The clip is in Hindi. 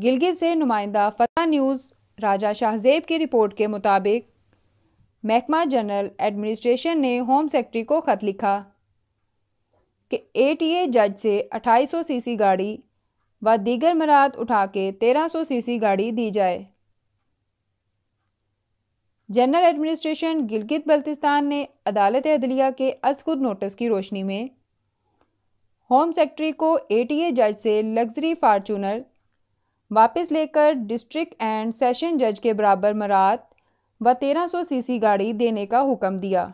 गिलगित से नुमाइंदा फतेह न्यूज़ राजा शाहजेब की रिपोर्ट के मुताबिक महकमा जनरल एडमिनिस्ट्रेशन ने होम सेक्रेटरी को ख़त लिखा कि एटीए जज से 2800 सीसी गाड़ी व दीगर मराद उठा के 1300 सीसी गाड़ी दी जाए जनरल एडमिनिस्ट्रेशन गिलगित बल्तिस्तान ने अदालत अदलिया के अजखुद नोटिस की रोशनी में होम सेक्रेटरी को एटीए जज से लग्जरी फार्चूनर वापस लेकर डिस्ट्रिक्ट एंड सेशन जज के बराबर मरात व तेरह सौ सी गाड़ी देने का हुक्म दिया